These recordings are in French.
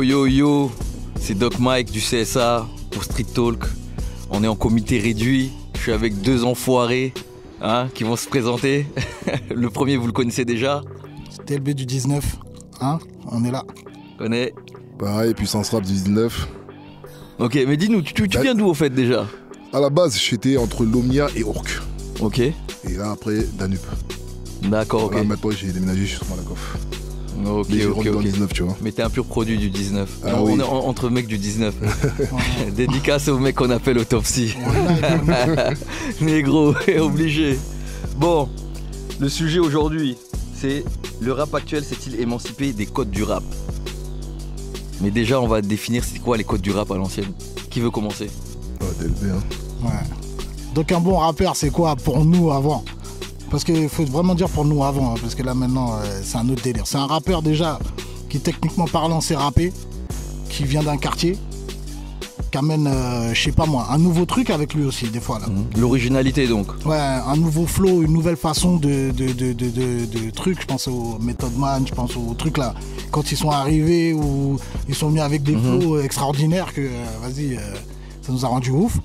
Yo yo yo, c'est Doc Mike du CSA pour Street Talk. On est en comité réduit, je suis avec deux enfoirés hein, qui vont se présenter. le premier, vous le connaissez déjà LB du 19, hein On est là. Connais Pareil, puissance rap du 19. Ok, mais dis-nous, tu, viens d'où au fait déjà À la base, j'étais entre Lomia et Orc. Ok. Et là, après, Danube. D'accord, ok. maintenant, j'ai déménagé, sur Ok, ok, ok. Mais t'es un pur produit du 19. Ah on entre mecs du 19. Dédicace au mec qu'on appelle autopsie. Négro, obligé. Bon, le sujet aujourd'hui, c'est le rap actuel s'est-il émancipé des codes du rap Mais déjà, on va définir c'est quoi les codes du rap à l'ancienne. Qui veut commencer Ouais. Hein. Donc un bon rappeur, c'est quoi pour nous avant parce qu'il faut vraiment dire pour nous avant, hein, parce que là maintenant euh, c'est un autre délire. C'est un rappeur déjà qui techniquement parlant s'est rappé, qui vient d'un quartier, qui amène, euh, je sais pas moi, un nouveau truc avec lui aussi des fois. Mhm. L'originalité donc. Ouais, un nouveau flow, une nouvelle façon de, de, Je pense aux Method Man, je pense aux trucs là. Quand ils sont arrivés ou ils sont venus avec des mhm. flots euh, extraordinaires que, vas-y ça nous a rendu ouf.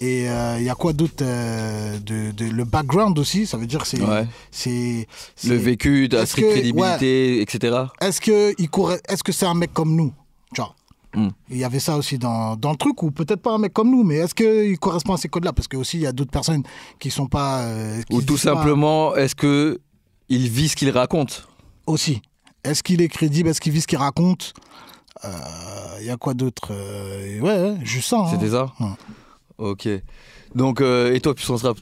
Et il euh, y a quoi d'autre euh, de, Le background aussi, ça veut dire que c'est. Le vécu, d'un la crédibilité, etc. Est-ce que il est -ce que c'est un mec comme nous hmm. Il y avait ça aussi dans, dans le truc, ou peut-être pas un mec comme nous, mais est-ce qu'il correspond à ces codes-là Parce que aussi, il y a d'autres personnes qui sont pas. Euh, ou tout simplement, est-ce que il vit ce qu'il raconte Aussi. Est-ce qu'il est crédible Est-ce qu'il vit ce qu'il raconte il euh, y a quoi d'autre euh, Ouais, je sens. C'était ça hein. Ok. Donc, euh, et toi, Puissance Rap,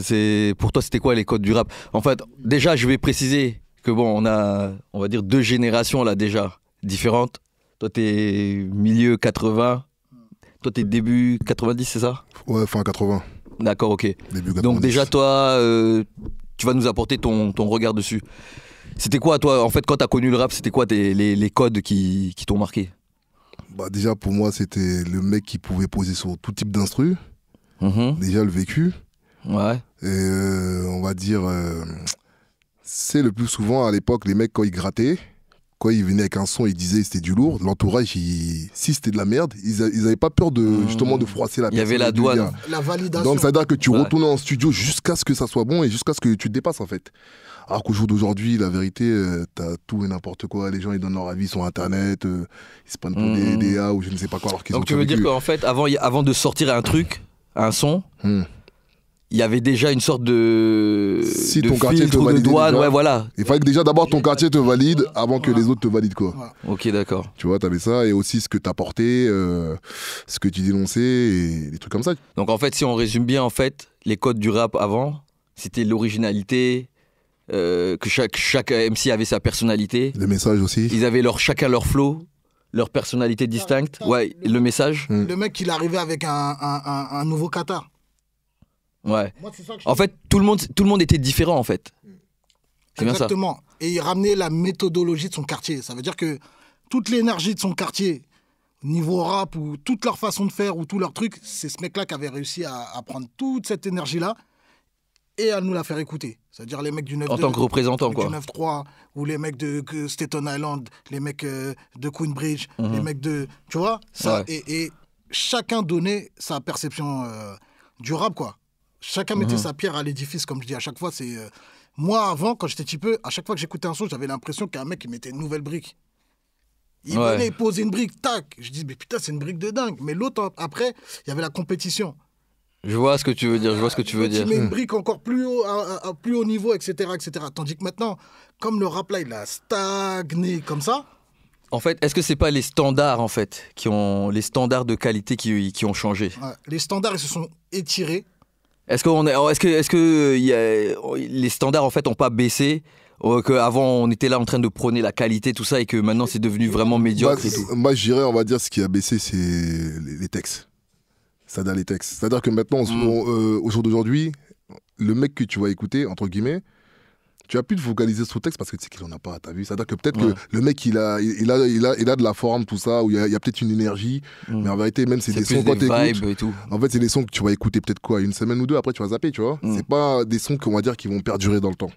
c'est, pour toi, c'était quoi les codes du rap En fait, déjà, je vais préciser que bon, on a, on va dire, deux générations là déjà différentes. Toi, t'es milieu 80. Toi, t'es début 90, c'est ça Ouais, fin 80. D'accord, ok. Donc déjà, toi, tu vas nous apporter ton, ton regard dessus. C'était quoi, toi, en fait, quand t'as connu le rap, c'était quoi les, codes qui, t'ont marqué bah Déjà, pour moi, c'était le mec qui pouvait poser sur tout type d'instru. Mm-hmm. Déjà, le vécu. Ouais. Et euh, on va dire, euh, c'est le plus souvent à l'époque, les mecs, quand ils grattaient, quand il venait avec un son, il disait c'était du lourd. L'entourage, si c'était de la merde, ils, n'avaient pas peur de hmm. justement de froisser la Il y avait la douane, la validation. Donc ça veut dire que tu retournes en studio jusqu'à ce que ça soit bon et jusqu'à ce que tu te dépasses en fait. Alors qu'au jour d'aujourd'hui, la vérité, tu euh, t'as tout et n'importe quoi. Les gens, ils donnent leur avis sur Internet, euh, ils se prennent pour des hmm. DA ou je ne sais pas quoi. Alors qu'ils Donc tu veux dire qu'en fait, avant, avant de sortir un truc, un son. Hmm il y avait déjà une sorte de, si de ton quartier te valide douane, ouais voilà. Il fallait que déjà d'abord ton quartier te valide avant que les autres te valident quoi. Ok d'accord. Tu vois, t'avais ça et aussi ce que t'apportais, euh, ce que tu dénonçais et des trucs comme ça. Donc en fait, si on résume bien, en fait, les codes du rap avant, c'était l'originalité, euh, que chaque, chaque MC avait sa personnalité. Le message aussi. Ils avaient leur, chacun leur flow leur personnalité distincte, ouais, le, message. Mm. Le mec, il arrivait avec un, un, un nouveau Qatar. Ouais. en fait, tout le, monde, tout le monde était différent, en fait. Mm. Exactement. Et il ramenait la méthodologie de son quartier. Ça veut dire que toute l'énergie de son quartier, niveau rap ou toute leur façon de faire ou tout leur truc, c'est ce mec-là qui avait réussi à, prendre toute cette énergie-là et à nous la faire écouter. C'est-à-dire les mecs du 9 En tant que représentant, ou les mecs de Staten Island, les mecs euh, de Queenbridge, mhm. les mecs de. Tu vois et, chacun donnait sa perception euh, du rap, quoi. Chacun mettait mhm. sa pierre à l'édifice, comme je dis à chaque fois. C'est euh, Moi, avant, quand j'étais petit peu, à chaque fois que j'écoutais un son, j'avais l'impression qu'un mec, il mettait une nouvelle brique. Il venait, poser une brique, tac. Je dis, mais putain, c'est une brique de dingue. Mais l'autre, après, il y avait la compétition. Je vois ce que tu veux dire, je vois ce que tu veux dire. Tu mets une hmm. brique encore plus haut, à, plus haut niveau, etc., etc. Tandis que maintenant, comme le rap là, il a stagné comme ça. En fait, est-ce que c'est pas les standards en fait qui ont les standards de qualité qui, ont changé Les standards ils se sont étirés est-ce est, que, est que les standards en fait ont pas baissé euh, Avant, on était là en train de prôner la qualité, tout ça, et que maintenant c'est devenu vraiment bah, médiocre moi, je dirais, on va dire, ce qui a baissé, c'est les, textes. Ça les textes. C'est-à-dire que maintenant, mm. euh, au jour d'aujourd'hui, le mec que tu vas écouter, entre guillemets, tu as pu de focaliser sur le texte parce que tu sais qu'il en a pas, t'as vu C'est-à-dire que peut-être que le mec, il a, il, a, il, a, il a de la forme, tout ça, où il y a, peut-être une énergie, mm. mais en vérité, même c'est des sons des quand En fait, c'est des sons que tu vas écouter peut-être quoi, une semaine ou deux, après tu vas zapper, tu vois mm. C'est pas des sons qu'on va dire qui vont perdurer dans le temps.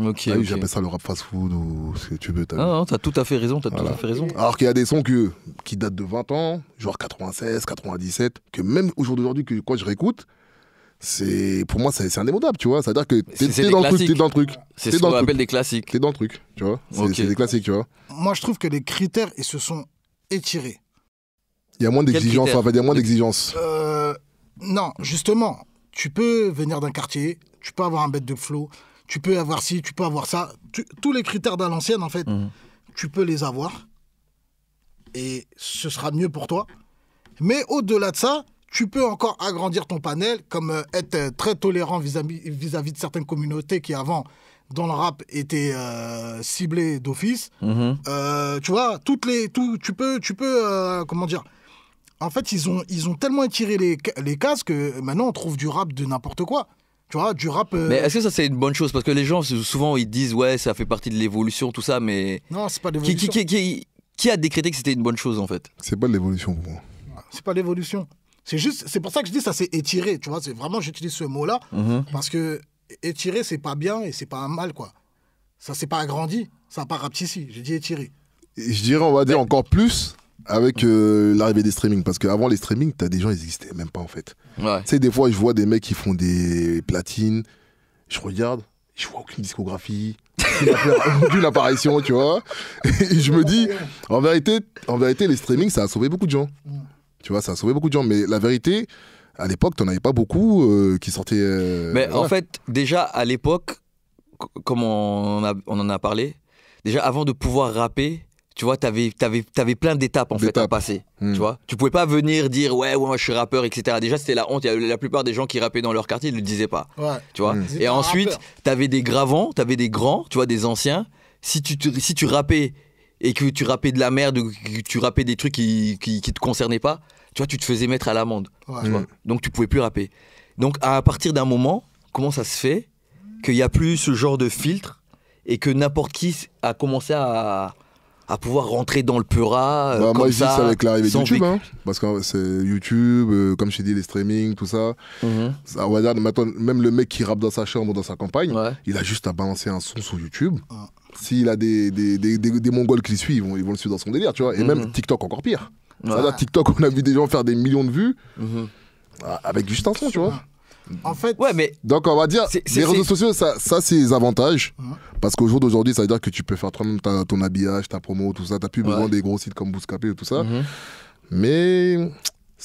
Ok. Ah j'appelle ça le rap fast-food ou ce que tu veux. As non, non, t'as tout à fait raison, t'as tout à fait raison. Alors qu'il y a des sons que, qui datent de 20 ans, genre 96, 97, que même aujourd'hui que quand je réécoute, c'est pour moi c'est indémodable tu vois c'est à dire que t'es dans, dans le truc c'est ce qu'on appelle des classiques t'es dans le truc tu vois c'est des classiques tu vois moi je trouve que les critères ils se sont étirés il y a moins d'exigences enfin il y moins d'exigences euh, non justement tu peux venir d'un quartier tu peux avoir un bête de flow tu peux avoir ci tu peux avoir ça tous les critères d'à l'ancienne en fait mhm. tu peux les avoir et ce sera mieux pour toi mais au-delà de ça tu peux encore agrandir ton panel, comme euh, être euh, très tolérant vis-à-vis -vis, -vis de certaines communautés qui avant dans le rap étaient euh, ciblées d'office. Mm-hmm. tu vois, toutes les, tout, tu peux, tu peux, comment dire. En fait, ils ont, ils ont tellement étiré les, les cases que maintenant on trouve du rap de n'importe quoi. Tu vois, du rap. Mais est-ce que ça, c'est une bonne chose Parce que les gens, souvent, ils disent, ouais, ça fait partie de l'évolution, tout ça, mais. Non, c'est pas l'évolution. Qui, qui, a décrété que c'était une bonne chose, en fait C'est pas l'évolution pour moi. C'est pas l'évolution. C'est juste, c'est pour ça que je dis ça c'est étiré, tu vois. C'est vraiment, j'utilise ce mot-là mhm. parce que étiré, c'est pas bien et c'est pas un mal, quoi. Ça s'est pas agrandi, ça part pas rapetissé, J'ai dit étiré. je dirais, on va dire encore plus avec euh, l'arrivée des streamings. Parce qu'avant les streamings, t'as des gens, ils n'existaient même pas en fait. Ouais. Tu sais, des fois, je vois des mecs qui font des platines, je regarde, je vois aucune discographie, aucune apparition, tu vois. Et je me dis, en vérité, en vérité, les streamings, ça a sauvé beaucoup de gens. Mm. Tu vois, ça a sauvé beaucoup de gens. Mais la vérité, à l'époque, t'en avais pas beaucoup euh, qui sortaient. Euh, mais en fait, déjà à l'époque, comme on, on, en a parlé, déjà avant de pouvoir rapper, tu vois, t'avais avais, avais plein d'étapes en fait à passer. Hmm. Tu vois, tu pouvais pas venir dire ouais, ouais, moi je suis rappeur, etc. Déjà, c'était la honte. La plupart des gens qui rappaient dans leur quartier, ils le disaient pas. Tu vois. Hmm. Et ensuite, t'avais des gravants, t'avais des grands, tu vois, des anciens. Si tu, si tu rappais et que tu rappais de la merde, que tu rappais des trucs qui, qui, qui te concernaient pas, tu vois, tu te faisais mettre à l'amende. Mm. Donc tu pouvais plus rapper. Donc à partir d'un moment, comment ça se fait qu'il n'y a plus ce genre de filtre et que n'importe qui a commencé à, à pouvoir rentrer dans le pura euh, bah, comme moi ça, c'est avec l'arrivée de YouTube hein, parce que c'est YouTube euh, comme je t'ai dit les streamings tout ça mm-hmm. on dire, même le mec qui rappe dans sa chambre dans sa campagne il a juste à balancer un son sur YouTube ah. s'il a des des, des, mongols qui le suivent ils vont, le suivre dans son délire tu vois et mm-hmm. même TikTok encore pire Là, TikTok, on a vu des gens faire des millions de vues mhm. ah, avec juste un son, tu vois. En fait, donc on va dire les réseaux sociaux, ça, c'est les avantages hein. parce qu'au jour d'aujourd'hui, ça veut dire que tu peux faire toi-même ton habillage, ta promo, tout ça. T'as plus besoin des gros sites comme Bouscapé et tout ça. Mhm. Mais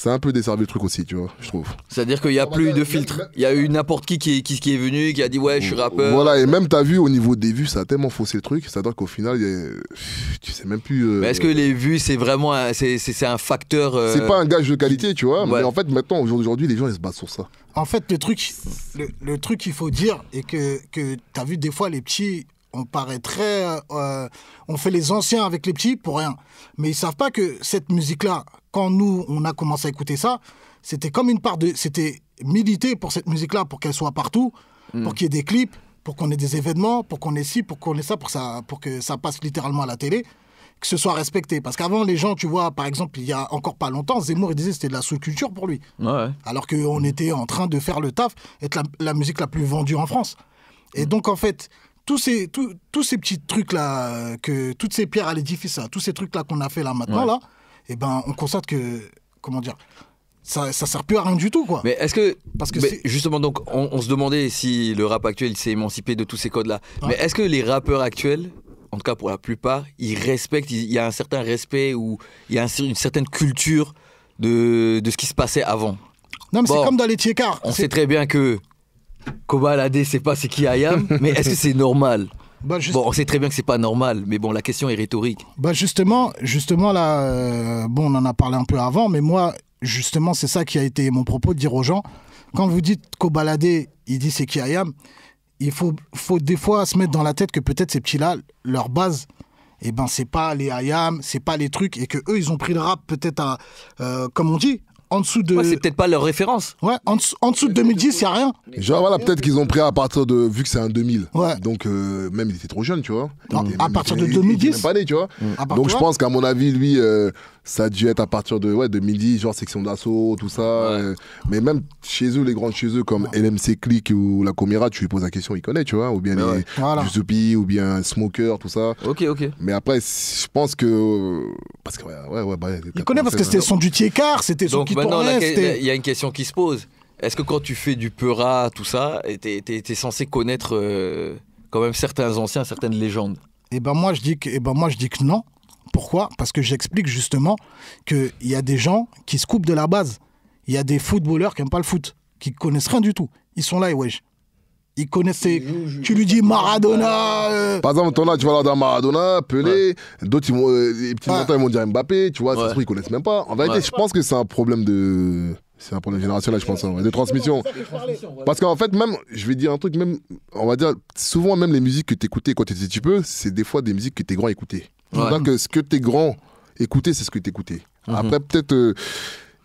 c'est un peu desservi le truc aussi, tu vois, je trouve. C'est-à-dire qu'il n'y a oh, plus bah, de filtre. Il y a eu n'importe qui qui, qui est venu, qui a dit ouais, je suis rappeur. Voilà, et même t'as vu au niveau des vues, ça a tellement faussé le truc, c'est-à-dire qu'au final, y a... tu sais même plus. Euh, est-ce que les vues, c'est vraiment un, c'est, un facteur. Euh, c'est pas un gage de qualité, tu vois, mais en fait, maintenant, aujourd'hui, les gens, ils se battent sur ça. En fait, le truc, le, truc qu'il faut dire, et que, que as vu des fois les petits on paraît très... Euh, euh, on fait les anciens avec les petits pour rien. Mais ils ne savent pas que cette musique-là, quand nous, on a commencé à écouter ça, c'était comme une part de... C'était militer pour cette musique-là, pour qu'elle soit partout, hmm. pour qu'il y ait des clips, pour qu'on ait des événements, pour qu'on ait ci, pour qu'on ait ça, pour, que ça passe littéralement à la télé, que ce soit respecté. Parce qu'avant, les gens, tu vois, par exemple, il y a encore pas longtemps, Zemmour, il disait que c'était de la sous-culture pour lui. Ouais. Alors qu'on était en train de faire le taf, être la musique la plus vendue en France. Et hmm. donc, en fait, tous ces, tous ces petits trucs-là, euh, que toutes ces pierres à l'édifice, euh, tous ces trucs-là qu'on a fait là maintenant, là, et eh ben, on constate que, comment dire, ça, ça sert plus à rien du tout, quoi. Mais est-ce que. Parce que justement, donc, on, se demandait si le rap actuel s'est émancipé de tous ces codes-là. Mais est-ce que les rappeurs actuels, en tout cas pour la plupart, ils respectent, il y a un certain respect ou il y a une certaine culture de, de ce qui se passait avant non, mais c'est comme dans les tiers On sait très bien que Kobalade, c'est pas c'est qui I mais est-ce que c'est normal bah, Bon, on sait très bien que c'est pas normal, mais bon, la question est rhétorique. Bah justement, justement là, euh, bon, on en a parlé un peu avant, mais moi, justement, c'est ça qui a été mon propos de dire aux gens quand vous dites Kobalade, il dit c'est qui I il faut, faut des fois se mettre dans la tête que peut-être ces petits-là, leur base, et eh ben c'est pas les Ayam, c'est pas les trucs et que eux ils ont pris le rap peut-être à euh, comme on dit dessous de. c'est peut-être pas leur référence. Ouais, en, dessous de 2010, il n'y a rien. Genre, voilà, peut-être qu'ils ont pris à partir de. Vu que c'est un 2000. Ouais. Donc, euh, même il était trop jeune, tu vois. à partir de 2010. Il n'est même pas né, tu vois. Mm. Donc, je pense qu'à mon avis, lui, euh, ça a dû être à partir de, ouais, de midi, genre section d'assaut, tout ça. Euh, mais même chez eux, les grandes chez eux, comme LMC Click ou la Comira, tu lui poses la question, il connaît, tu vois. Ou bien les, ou bien Smoker, tout ça. Ok, ok. Mais après, je pense que. Parce que, ouais, ouais, bah, il connaît parce que c'était son du car c'était son qui maintenant, il y a une question qui se pose. Est-ce que quand tu fais du Peura, tout ça, t'es es, censé connaître euh, quand même certains anciens, certaines légendes Eh ben moi je dis que, eh ben moi je dis que non. Pourquoi Parce que j'explique justement qu'il y a des gens qui se coupent de la base. Il y a des footballeurs qui n'aiment pas le foot, qui connaissent rien du tout. Ils sont là et wesh. Ils connaissent. Tu lui dis Maradona. Euh. Par exemple, là, tu vas leur dire Maradona, Pelé. D'autres, euh, ils vont dire Mbappé. Tu vois, ça se ils connaissent même pas. En vérité, je pense que c'est un problème de. C'est un problème générationnel, je pense, de transmission. Parce qu'en fait, même, je vais dire un truc, même, on va dire, souvent, même les musiques que tu écoutes, quand tu étais petit peu, c'est des fois des musiques que t'es grand écouté Ouais. que ce que t'es grand, écouter, c'est ce que tu mhm. Après, peut-être, euh,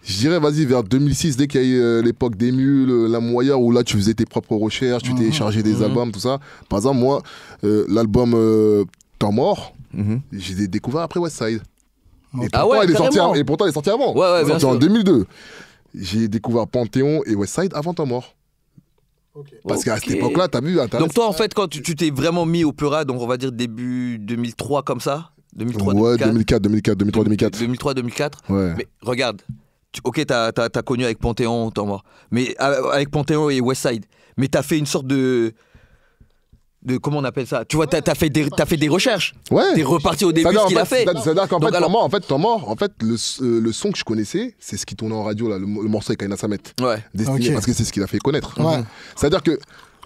je dirais, vas-y, vers 2006, dès qu'il y a eu euh, l'époque des mules, euh, la moyenne, où là, tu faisais tes propres recherches, tu t'es mhm. chargé téléchargeais des mhm. albums, tout ça. Par exemple, moi, l'album T'es mort, j'ai découvert après Westside. Ah et, pourtant, il est sorti avant. Ouais, ouais, sorti en 2002. J'ai découvert Panthéon et Westside avant T'en mort. Parce qu'à cette époque-là, t'as vu Donc toi, en fait, quand tu t'es vraiment mis au Pura, donc on va dire début 2003 comme ça, 2003, ouais, 2004. 2004, 2003, 2004. 2003, 2004. Mais regarde, ok, t'as as, connu avec Panthéon, t'en mort. Mais ah, avec Panthéon et Westside. Mais t'as fait une sorte de. De, comment on appelle ça Tu vois, t'as as fait, des, as fait des recherches. Ouais. T'es reparti au début ce qu'il a fait. C'est-à-dire qu'en fait, en fait, en fait, le, euh, le son que je connaissais, c'est ce qui tournait en radio, là, le, morceau avec Aina Samet. Ouais. Destiné, okay. Parce que c'est ce qu'il a fait connaître. Ouais. C'est-à-dire que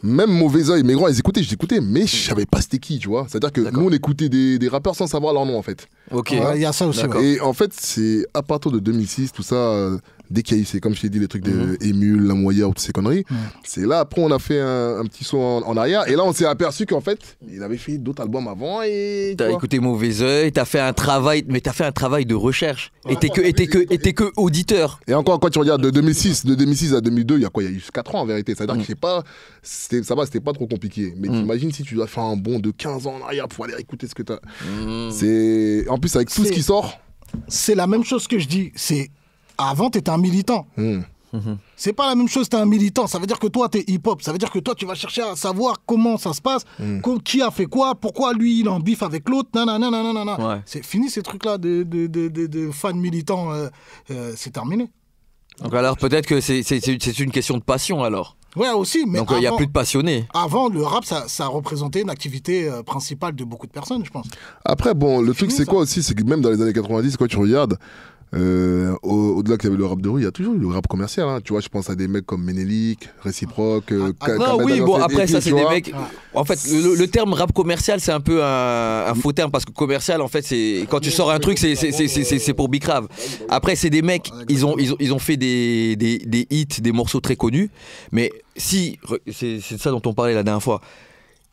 même mauvais oeil, mais grands, ils écoutaient, j'écoutais, mais je savais pas c'était qui, tu vois. C'est-à-dire que nous, on écoutait des, rappeurs sans savoir leur nom, en fait. Ok. Il y a ça aussi. Et en fait, c'est à partir de 2006, tout ça, euh, dès qu'il y a c'est comme je t'ai dit, les trucs de mhm. Émule, La Moya ou toutes ces conneries, c'est là, après, on a fait un, petit saut en, arrière. Et là, on s'est aperçu qu'en fait, il avait fait d'autres albums avant. et T'as écouté Mauvais Oeil, t'as fait un travail, mais t'as fait un travail de recherche. Et t'es que, et que, et que auditeur. Et encore, quand tu regardes de 2006, de 2006 à 2002, il y a quoi Il y a eu 4 ans en vérité. ça à dire que que mm. pas, ça va, c'était pas trop compliqué. Mais mm. imagine si tu dois faire un bond de 15 ans en arrière pour aller écouter ce que t'as. Mm. C'est. En plus, avec tout ce qui sort. C'est la même chose que je dis. C'est avant, étais un militant. Hmm. Mhm. C'est pas la même chose, t'es un militant. Ça veut dire que toi, t'es hip-hop. Ça veut dire que toi, tu vas chercher à savoir comment ça se passe, hmm. qui a fait quoi, pourquoi lui, il en biffe avec l'autre. Ouais. C'est fini ces trucs-là de, fans militants. Euh, euh, c'est terminé. Donc, alors, peut-être que c'est une question de passion, alors. Ouais, aussi, mais. Donc, il euh, n'y a plus de passionnés. Avant, le rap, ça, représentait une activité principale de beaucoup de personnes, je pense. Après, bon, le truc, c'est quoi aussi C'est que même dans les années 90, quand tu regardes, euh, au-delà qu'il y avait le rap de rue, il y a toujours eu le rap commercial. Hein. Tu vois, je pense à des mecs comme Menelik, Réciproque. Euh, ah, ah, bah oui, bon, après, ça, c'est des mecs. En fait, le, terme rap commercial, c'est un peu un, faux terme parce que commercial, en fait, c'est quand tu sors un truc, c'est pour Bicrave. Après, c'est des mecs, ils ont, ils ont, fait des, des, des hits, des morceaux très connus. Mais si, c'est ça dont on parlait la dernière fois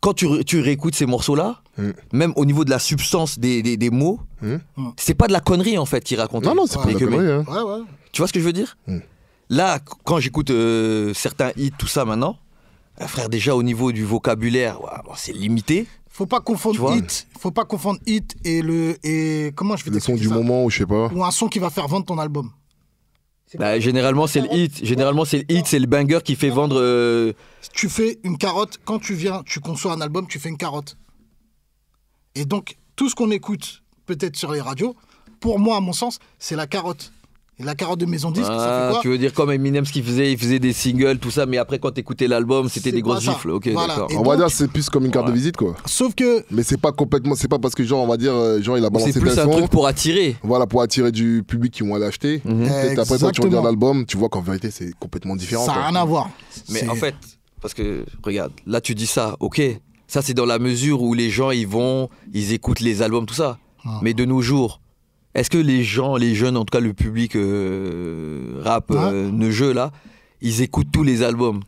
quand tu, tu réécoutes ces morceaux-là, hmm. même au niveau de la substance des, mots, hmm. Hmm. c'est pas de la connerie en fait qu'ils raconte. Non, non, c'est pas de la connerie. Hein. Tu vois ce que je veux dire Là, quand j'écoute euh, certains hits, tout ça maintenant, euh, frère, déjà au niveau du vocabulaire, c'est limité faut pas confondre hit, faut pas confondre hit et le et comment je vais le son du moment ou je sais pas. Ou un son qui va faire vendre ton album. Bah, généralement, c'est le hit. Généralement, c'est le c'est le banger qui fait vendre. Euh, tu fais une carotte, quand tu viens, tu conçois un album, tu fais une carotte. Et donc, tout ce qu'on écoute, peut-être sur les radios, pour moi, à mon sens, c'est la carotte. Et la carotte de maison disque, ah, Tu veux dire comme Eminem, ce qu'il faisait, il faisait des singles, tout ça, mais après quand t'écoutais l'album, c'était des grosses gifles. Ok, On va dire c'est plus comme une carte de visite, quoi. Sauf que. Mais c'est pas complètement, c'est pas parce que genre on va dire euh, genre il a balancé. C'est plus un truc pour attirer. Voilà, pour attirer du public qui vont l'acheter. acheter. Mhm. après quand tu regardes l'album, tu vois qu'en vérité c'est complètement différent. Ça n'a rien à voir. Mais en fait, parce que regarde, là tu dis ça, ok. Ça c'est dans la mesure où les gens ils vont, ils écoutent les albums, tout ça. Ah. Mais de nos jours, est-ce que les gens, les jeunes, en tout cas le public euh, rap, ne ah. euh, jeu là, ils écoutent tous les albums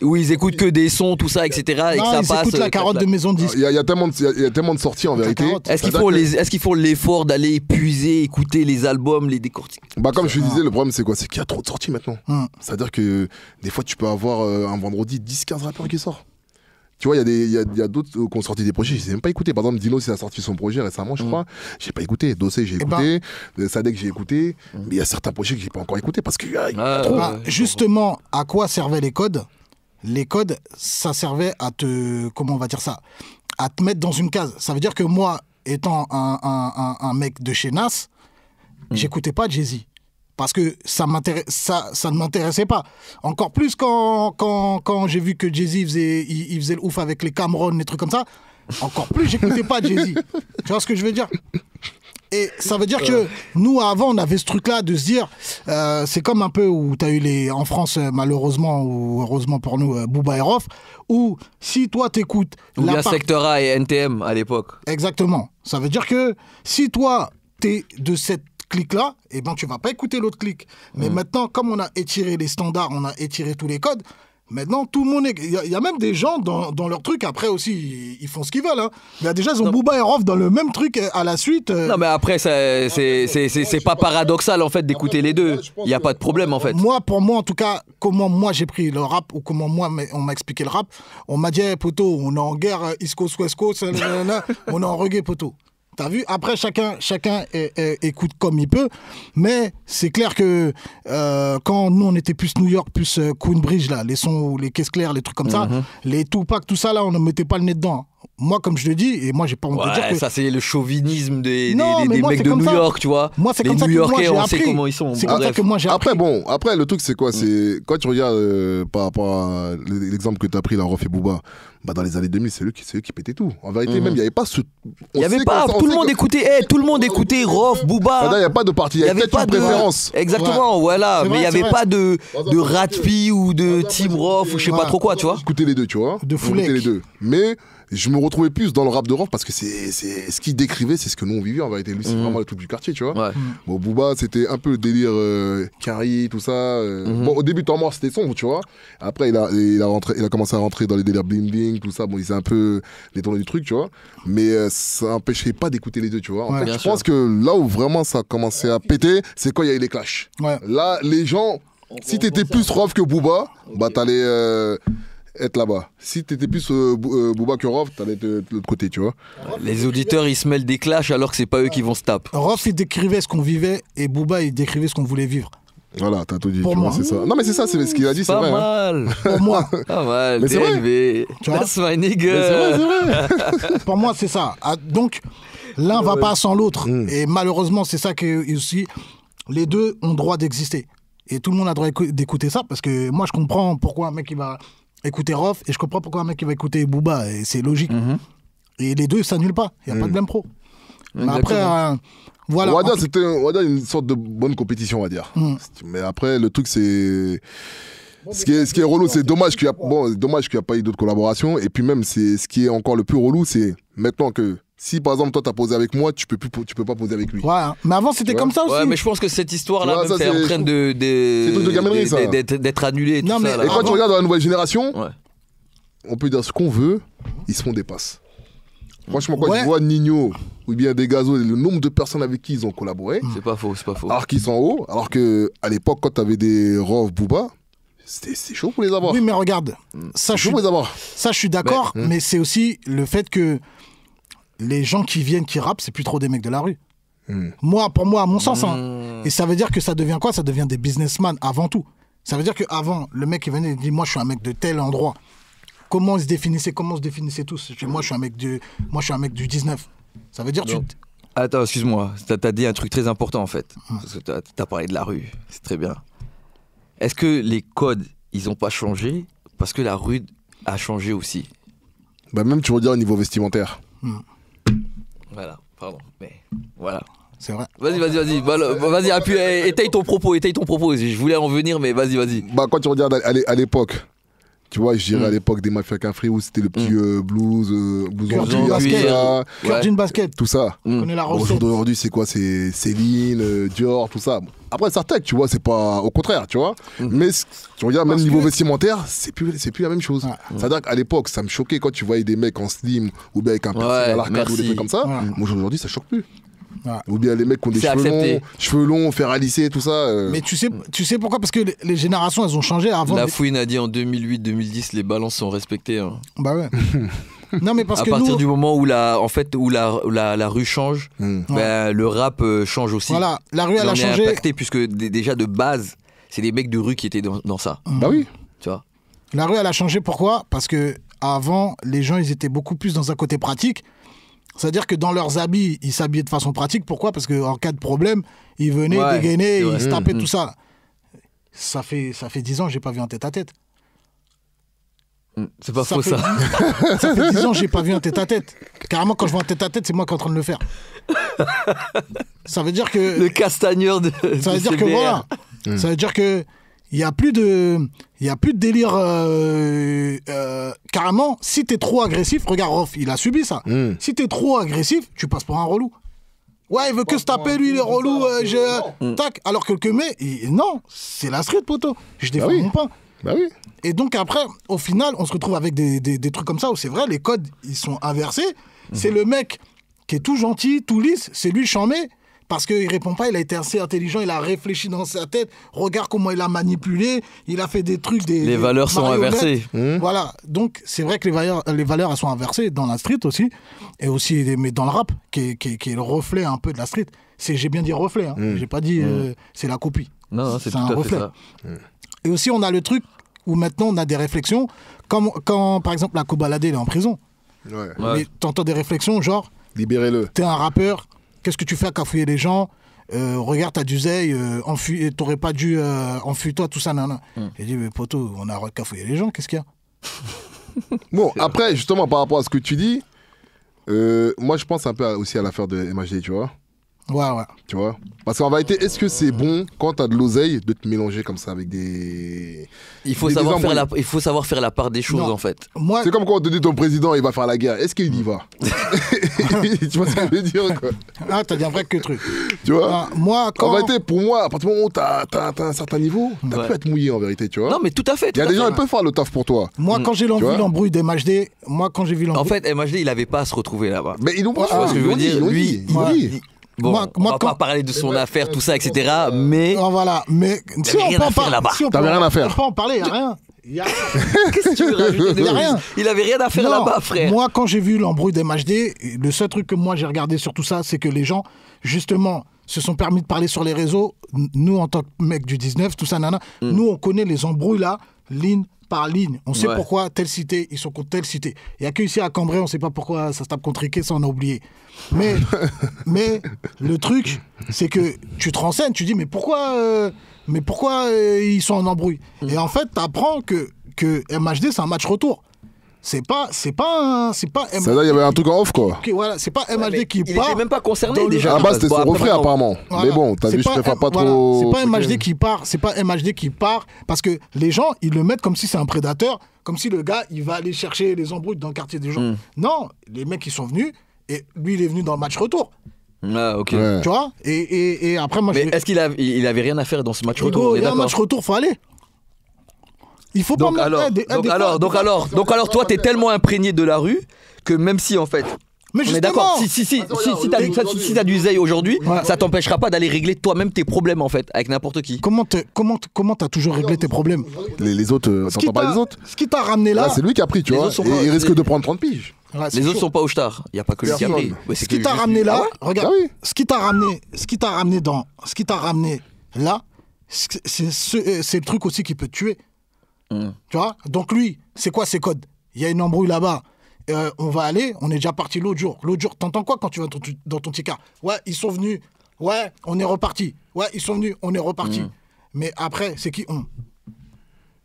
Ou ils écoutent que des sons, tout ça, etc. Non, ça ils écoutent la euh, carotte de maison Il y, a, tellement de, sorties en vérité. Est-ce qu'ils font, l'effort d'aller épuiser, écouter les albums, les décortiquer Bah comme je te ah. disais, le problème c'est quoi C'est qu'il y a trop de sorties maintenant. Ah. C'est-à-dire que des fois tu peux avoir un vendredi 10-15 rappeurs qui sortent. Tu vois, il y a, d'autres euh, qui ont sorti des projets, je les même pas écouté. Par exemple, Dino, il a sorti son projet récemment, je mm. crois. Je J'ai pas écouté. Dossé, j'ai eh ben- écouté. Euh, Sadek, j'ai écouté. Mm. Mais il y a certains projets que je n'ai pas encore écouté parce que. Euh, ah, bah, justement, à quoi servaient les codes Les codes, ça servait à te. Comment on va dire ça À te mettre dans une case. Ça veut dire que moi, étant un, mec de chez Nas, je mm. j'écoutais pas Jay-Z parce que ça, ça, ça ne m'intéressait pas. Encore plus quand, quand, quand j'ai vu que Jay-Z faisait, il, faisait le ouf avec les Cameron, les trucs comme ça. Encore plus, j'écoutais pas Jay-Z. tu vois ce que je veux dire et ça veut dire que nous, avant, on avait ce truc-là de se dire, euh, c'est comme un peu où tu as eu les, en France, malheureusement, ou heureusement pour nous, euh, Booba et Rof, où si toi t'écoutes. Ou la et NTM à l'époque. Exactement. Ça veut dire que si toi, t'es de cette clic-là, et eh ben, tu vas pas écouter l'autre clic. Mais maintenant, comme on a étiré les standards, on a étiré tous les codes, Maintenant, tout le monde est. Il y, a même des gens dans, leur truc, après aussi, ils, font ce qu'ils veulent. Hein. Mais déjà, ils ont Booba et Rof dans le même truc euh, à la suite. Euh. Non, mais après, c'est pas, pas paradoxal en fait d'écouter les deux. Il n'y a pas de problème en fait. Moi, pour moi, en tout cas, comment moi j'ai pris le rap ou comment moi on m'a expliqué le rap, on m'a dit, hey, on est en guerre, isco Coast, on est en reggae, poto. T'as vu Après, chacun, chacun écoute comme il peut. Mais c'est clair que euh, quand nous, on était plus New York, plus euh, Queenbridge, là, les sons, les caisses claires, les trucs comme ça, mm-hmm. les Tupac, tout ça, là, on ne mettait pas le nez dedans. Hein moi, comme je le dis, et moi, j'ai pas envie de dire que... ça, c'est le chauvinisme des, des, mecs de New York, tu vois. Moi, c'est comme ça New Yorkais, on appris. sait comment ils sont. C'est comme ça que moi, j'ai Après, bon, après, le truc, c'est quoi mm. C'est quand tu regardes euh, par rapport l'exemple que tu as pris, la Rof et Booba, bah, dans les années 2000, c'est eux, qui, eux qui pétaient tout. En vérité, mm-hmm. même, il n'y avait pas ce... Il n'y avait pas, tout le monde écoutait, hey, eh, tout le monde écoutait Rof, Booba. Il n'y a pas de parti, il y avait pas de préférence. Exactement, voilà, mais il n'y avait pas de Ratpi ou de Tim Rof ou je sais pas trop quoi, tu vois. Écoutez les deux, tu vois. De les deux. Mais je me retrouvais plus dans le rap de Rof parce que c'est ce qu'il décrivait, c'est ce que nous on vivait en vérité. Lui, c'est mhm. vraiment le truc du quartier, tu vois. Mhm. Bon, Booba, c'était un peu le délire euh, Carrie tout ça. Euh. Mhm. Bon, au début, temps moi, c'était sombre, tu vois. Après, il a, rentré, il a commencé à rentrer dans les délires bling bling, tout ça. Bon, il s'est un peu détourné du truc, tu vois. Mais euh, ça empêchait pas d'écouter les deux, tu vois. En fait, je pense que là où vraiment ça a commencé à péter, c'est quand il y a eu les clashs. Là, les gens, si t'étais plus Rof que Booba, bah t'allais être là-bas. Si tu étais plus euh, euh Rof, tu allais être de l'autre côté, tu vois. Les auditeurs, ils se mêlent des clashs alors que c'est pas eux qui vont se taper. Rof, il décrivait ce qu'on vivait et Bouba, il décrivait ce qu'on voulait vivre. Voilà, t'as tout dit. c'est ça. Non, mais c'est ça, c'est ce qu'il a dit, c'est vrai. Pas hein. mal. Pour moi. Pas mal. c'est vrai. Tu vois That's my C'est vrai, c'est vrai. Pour moi, c'est ça. Ah, donc, l'un va pas sans l'autre. Hmm. Et malheureusement, c'est ça que aussi, les deux ont droit d'exister. Et tout le monde a droit d'écouter ça parce que moi, je comprends pourquoi un mec il va écouter Rof et je comprends pourquoi un mec il va écouter Booba, et c'est logique. Mhm. Et les deux, ils s'annulent pas, il n'y a pas mhm. de pro Mais après, euh, voilà. Wada, c'était une sorte de bonne compétition, on va dire. Mhm. Mais après, le truc, c'est. Ce qui est, ce qui est relou, c'est dommage qu'il n'y a, bon, dommage a pas eu d'autres collaborations. Et puis même, c'est ce qui est encore le plus relou, c'est maintenant que si par exemple toi t'as posé avec moi, tu peux plus, tu peux pas poser avec lui. Ouais, hein. mais avant c'était comme ça aussi. Ouais, mais je pense que cette histoire-là, c'est en train de d'être annulée. Non mais et quand tu regardes la nouvelle génération, on peut dire ce qu'on veut, ils se font des passes. Franchement, quand je vois Nino ou bien des gazos, le nombre de personnes avec qui ils ont collaboré, c'est pas faux, c'est pas faux. Alors qu'ils sont en haut, alors que à l'époque quand t'avais des Rov, Booba, c'est chaud pour les avoir. Oui, mais regarde, hmm. ça, je suis, ça je suis d'accord, hmm. mais c'est aussi le fait que les gens qui viennent, qui rappent, c'est plus trop des mecs de la rue. Hmm. Moi, pour moi, à mon sens. Hein. Hmm. Et ça veut dire que ça devient quoi Ça devient des businessmen avant tout. Ça veut dire que avant, le mec qui venait et dit Moi, je suis un mec de tel endroit. Comment ils se définissaient Comment se définissaient tous Moi, je suis un mec du, moi, je suis un mec du 19. Ça veut dire tout. tu. Attends, excuse-moi. T'as dit un truc très important en fait. Hmm. Parce que t'as parlé de la rue. C'est très bien. Est-ce que les codes, ils ont pas changé parce que la rue a changé aussi Bah même tu veux dire au niveau vestimentaire. Voilà, pardon, mais voilà. C'est vrai. Vas-y, vas-y, vas-y. Bah, bah, vas-y, appuie, eh, étaye ton propos, étaye ton propos. Je voulais en venir, mais vas-y, vas-y. Bah, quand tu regardes à l'époque, tu vois, je dirais à mm. l'époque des Mafia Café où c'était le petit mm. euh, blues, euh, blues basket. basket. Tout ça. Mm. On Aujourd'hui, c'est quoi C'est Céline, euh, Dior, tout ça. Après, ça tech, tu vois, c'est pas au contraire, tu vois. Mais tu regardes, même niveau vestimentaire, c'est plus, c'est plus la même chose. C'est-à-dire qu'à l'époque, ça me choquait quand tu voyais des mecs en slim ou bien avec un piercing à l'arcade ou des trucs comme ça. aujourd'hui, ça choque plus. Ou bien les mecs qui ont des cheveux longs, cheveux longs, fer à lisser, tout ça. Euh. Mais tu sais, tu sais pourquoi Parce que les, générations, elles ont changé. Avant La Fouine a dit en 2008-2010, les balances sont respectées. Hein. Bah ouais. Non, mais parce à partir du moment où la, en fait, où la, la, rue change, hmm. ben, le rap euh, change aussi. Voilà, la rue, elle a changé. impacté, puisque déjà de base, c'est des mecs de rue qui étaient dans, ça. Hmm. Bah oui. Tu vois La rue, elle a changé. Pourquoi Parce que avant, les gens, ils étaient beaucoup plus dans un côté pratique. C'est-à-dire que dans leurs habits, ils s'habillaient de façon pratique. Pourquoi Parce qu'en cas de problème, ils venaient dégainer, ils se tapaient, mmh, tout mmh. ça. Ça fait, ça fait 10 ans, j'ai pas vu un tête à tête. Mmh, c'est pas faux, ça. ça fait 10 ans, j'ai pas vu un tête à tête. Carrément, quand je vois un tête à tête, c'est moi qui suis en train de le faire. Ça veut dire que. Le castagneur de. Ça veut dire que voilà. Ça veut dire que il n'y a plus de il y a plus de délire euh, euh, carrément si t'es trop agressif regarde il a subi ça Si hmm. si t'es trop agressif tu passes pour un relou ouais il veut que se taper lui il est relou euh, je... tac alors que le mec non c'est la street poteau je bah défends pas. Bah oui. et donc après au final on se retrouve avec des, des, trucs comme ça où c'est vrai les codes ils sont inversés mhm. c'est le mec qui est tout gentil tout lisse c'est lui chamé. Parce qu'il répond pas, il a été assez intelligent, il a réfléchi dans sa tête. Regarde comment il a manipulé, il a fait des trucs. Des, les valeurs sont inversées. Hmm. Voilà. Donc, c'est vrai que les valeurs, les valeurs elles sont inversées dans la street aussi, et aussi mais dans le rap, qui est, le reflet un peu de la street. J'ai bien dit reflet, hein. hmm. j'ai pas dit hmm. euh, c'est la copie. Non, c'est un reflet. ça. Et aussi, on a le truc où maintenant on a des réflexions, comme quand par exemple la Kobalade est en prison. Ouais. ouais. T'entends des réflexions genre. Libérez-le. T'es un rappeur, Qu'est-ce que tu fais à cafouiller les gens euh, regarde, t'as du zèle, euh, t'aurais pas dû euh, en toi tout ça, nanana. Hmm. J'ai dit, mais poteau, on a cafouillé les gens, qu'est-ce qu'il y a Bon, après, justement, par rapport à ce que tu dis, moi, je pense un peu aussi à l'affaire de MHD, tu vois. Ouais, ouais. Tu vois Parce qu'en vérité, est-ce que c'est bon, quand t'as de l'oseille, de te mélanger comme ça avec des. Il faut, savoir, faire la, il faut savoir faire la part des choses, en fait. C'est comme quand on te dit ton président, il va faire la guerre. Est-ce qu'il y va Tu vois ce que je veux dire, quoi Ah, t'as dit un vrai que truc. Tu vois ah, Moi, quand. En vérité, pour moi, à partir du moment où t'as, un certain niveau, t'as pu être mouillé, en vérité, tu vois Non, mais tout à fait. Il y a des gens, qui peuvent faire le taf pour toi. Moi, quand j'ai vu l'embrouille d'MHD, moi, quand j'ai vu En fait, MHD, il avait pas à se retrouver là-bas. Mais ils n'ont pas. Ah, ce que je veux dire. Lui, Bon, on va pas parler de son affaire, tout euh, ça, etc. Mais. on ah, voilà, mais si on, en là-bas. Si T'avais rien à faire. On peut en parler, y a rien. Qu'est-ce que tu Il rien. Il avait rien à faire là-bas, frère. Moi, quand j'ai vu l'embrouille d'MHD, le seul truc que moi j'ai regardé sur tout ça, c'est que les gens, justement, se sont permis de parler sur les réseaux. Nous, en tant que mec du 19, tout ça, nana, mm. nous, on connaît les embrouilles là, Lynn, par ligne. On sait pourquoi telle cité, ils sont contre telle cité. Il n'y a que ici à Cambrai, on ne sait pas pourquoi ça se tape contre Riquet, ça on a oublié. Mais, mais le truc, c'est que tu te renseignes, tu dis mais pourquoi, euh, mais pourquoi euh, ils sont en embrouille Et en fait, tu apprends que, que MHD, c'est un match retour c'est pas c'est pas c'est pas MHD. C'est là il y avait un truc en off quoi. voilà, c'est pas MHD qui part. Il était même pas concerné déjà. À ah, base c'était son refrain apparemment. Mais bon, t'as vu, je préfère pas trop. C'est pas MHD qui part, c'est pas MHD qui part parce que les gens ils le mettent comme si c'est un prédateur, comme si le gars il va aller chercher les embrouilles dans le quartier des gens. Hmm. Non, les mecs ils sont venus et lui il est venu dans le match retour. Ah, ok. Tu vois et, après, moi, Mais est-ce qu'il il avait rien à faire dans ce match retour il y a un match retour, il faut aller. Il faut donc pas alors, donc, alors, donc, alors, donc alors, toi, t'es tellement imprégné de la rue que même si en fait. Mais d'accord. Si si si si, t'as du, si aujourd'hui, ça t'empêchera pas d'aller régler toi-même tes problèmes en fait avec n'importe qui. Comment te, comment comment t'as toujours réglé tes problèmes les, les, autres, euh, t'entends pas les autres. Ce qui t'a ramené là, c'est lui qui a pris, tu vois. il risque de prendre 30 piges. les autres sont pas au star. Il y a pas que lui qui ce qui t'a ramené là, ah regarde. Ah ce qui t'a ramené, ce qui t'a ramené dans, ce qui t'a ramené là, c'est le truc aussi qui peut tuer. Mm. Tu vois Donc lui, c'est quoi ses codes Il y a une embrouille là-bas. Euh, on va aller, on est déjà parti l'autre jour. L'autre jour, t'entends quoi quand tu vas dans ton, dans ton Ouais, ils sont venus. Ouais, on est reparti. Ouais, ils sont venus, on est reparti. Mm. Mais après, c'est qui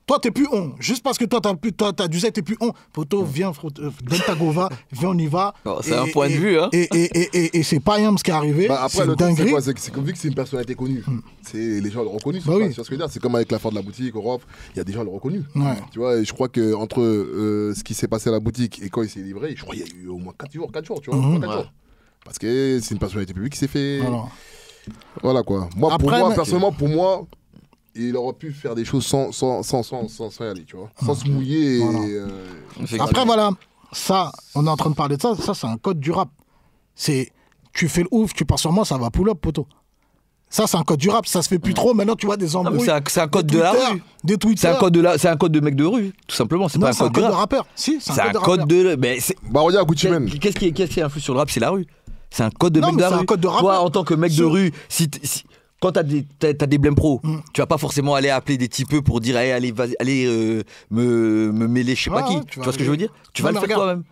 toi, t'es plus on. Juste parce que toi, t'as plus, toi, t'as du zèle, t'es plus on. Poto, mm. viens, euh, ta gova, viens, on y va. C'est un point de vue, hein. Et, et, et c'est pas ce qui est arrivé. Bah, c'est après, le dinguerie. C'est comme vu que c'est une personnalité connue. Mm. C'est les gens le reconnu. Bah c'est comme avec la fin de la boutique, Europe. Il y a des gens le reconnaissent. Tu vois, et je crois que entre euh, ce qui s'est passé à la boutique et quand il s'est livré, je crois qu'il y a eu au moins 4 jours, 4 jours, tu vois. Mm-hmm. Parce que c'est une personnalité publique qui s'est fait. Voilà quoi. Moi, pour moi, personnellement, pour moi, et il aurait pu faire des choses sans, sans, tu vois. Sans se mouiller. Euh, Après, voilà, ça, on est en train de parler de ça, ça, c'est un code du rap. C'est tu fais le ouf, tu pars sur moi, ça va pull up, poteau. Ça, c'est un code du rap, ça se fait plus trop. Maintenant, tu vois des embrouilles. Ah, c'est un, code de la rue. Des C'est un code de la, c'est un code de mec de rue, tout simplement. C'est pas un code, de, rappeur. c'est un, code de. bah, regarde Qu'est-ce qui, qu'est-ce qui influe sur le rap C'est la rue. C'est un code de mec de rue. Toi, en tant que mec de rue, si quand t'as des, t'as, des blèmes pro, tu vas pas forcément aller appeler des typeux pour dire eh, allez, allez euh, me, me mêler, je sais pas qui. tu, vois ce que je veux dire Tu vas le faire toi-même.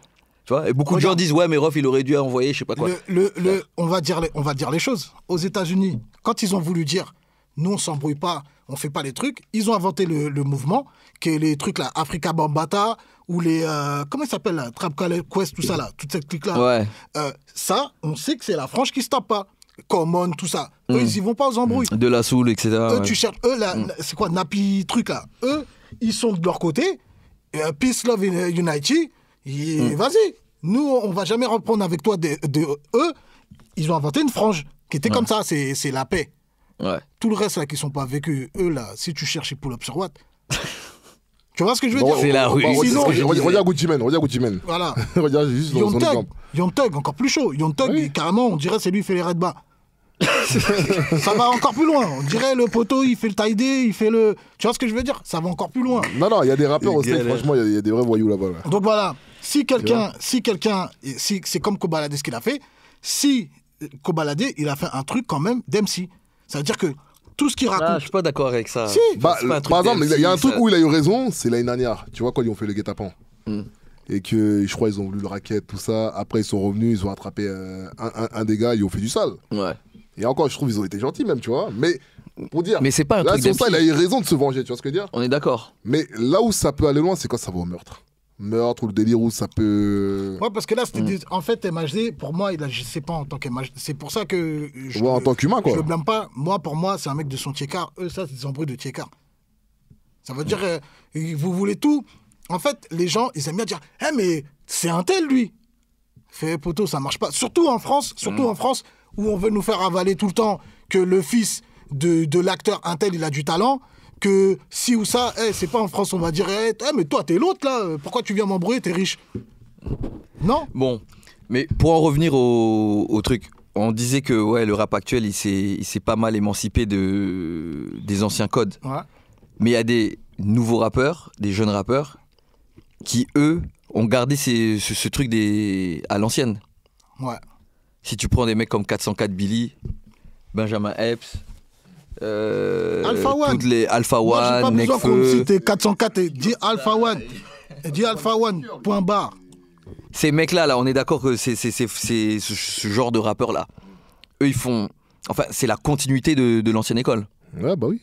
Tu beaucoup de gens disent ouais mais Rof il aurait dû envoyer je sais pas quoi. Le, on va dire les, on va dire les choses. Aux États-Unis, quand ils ont voulu dire nous on s'embrouille pas, on fait pas les trucs, ils ont inventé le, mouvement qui est les trucs là Africa Bambata ou les euh, comment s'appelle s'appelle là Trap Quest tout ça là, toute cette clique là. Euh, ça, on sait que c'est la franche qui se tape pas. Common, tout ça. Eux, hmm. ils y vont pas aux embrouilles. De la soule etc. Eux, tu cherches, eux, hmm. c'est quoi, Napi, truc là. Eux, ils sont de leur côté. Euh, Peace, Love, euh, United. Hmm. Vas-y. Nous, on va jamais reprendre avec toi de, eux. Ils ont inventé une frange qui était comme ça. C'est la paix. Ouais. Tout le reste là qui sont pas vécus, eux là, si tu cherches pull up sur Watt. tu vois ce que je veux dire la rue. Bah, regarde gucci regarde gucci Voilà. regarde juste Yon exemple Yon encore plus chaud. Yon Tug, carrément, on dirait c'est lui qui fait les raids bas ça va encore plus loin. On dirait le poteau, il fait le taille il fait le. Tu vois ce que je veux dire Ça va encore plus loin. Non, non, il y a des rappeurs aussi franchement, il y, a des vrais voyous là-bas. Donc voilà, si quelqu'un, si quelqu'un, si, c'est comme Kobalade ce qu'il a fait, si Kobalade, il a fait un truc quand même d'MC. Ça veut dire que tout ce qu'il ah, raconte. Ah, je suis pas d'accord avec ça. Si. Bah, par exemple, il y a un truc où il a eu raison, c'est l'année dernière. Tu vois, quoi ils ont fait le guet-apens. Hmm. Et que je crois ils ont voulu le racket, tout ça. Après, ils sont revenus, ils ont attrapé euh, un, un, des gars, ils ont fait du sale. Ouais. Et encore, je trouve qu'ils ont été gentils même, tu vois. Mais pour dire. Mais c'est pas un là, truc ça, il a eu raison de se venger, tu vois ce que je veux dire On est d'accord. Mais là où ça peut aller loin, c'est quand ça va au meurtre. Meurtre ou le délire où ça peut. Ouais, parce que là, c'était. Hmm. En fait, MHD, pour moi, il sais pas en tant qu'MHD. C'est pour ça que. Je, en tant qu'humain, quoi. Je le blâme pas. Moi, pour moi, c'est un mec de son Tiekar. Eux, ça, c'est des embrouilles de Tiekar. Ça veut dire. Euh, vous voulez tout. En fait, les gens, ils aiment bien dire Eh, mais c'est un tel, lui. Fait poteau, ça marche pas. Surtout en France, surtout hmm. en France, où on veut nous faire avaler tout le temps que le fils de, de l'acteur Intel, il a du talent, que si ou ça, eh, c'est pas en France, on va dire, eh, eh, mais toi, t'es l'autre là, pourquoi tu viens m'embrouiller, t'es riche Non Bon, mais pour en revenir au, au truc, on disait que ouais, le rap actuel, il s'est pas mal émancipé de, des anciens codes. Mais il y a des nouveaux rappeurs, des jeunes rappeurs, qui eux ont gardé ce, truc des, à l'ancienne. Ouais. Si tu prends des mecs comme 404 Billy, Benjamin Epps, euh, Alpha One. les Alpha One, Moi, 404 et dis Alpha One. Alpha One, point Ces mecs-là, là, on est d'accord que c'est, c'est, ce, genre de rappeurs-là. Eux, ils font. Enfin, c'est la continuité de, de l'ancienne école. Ouais, bah oui.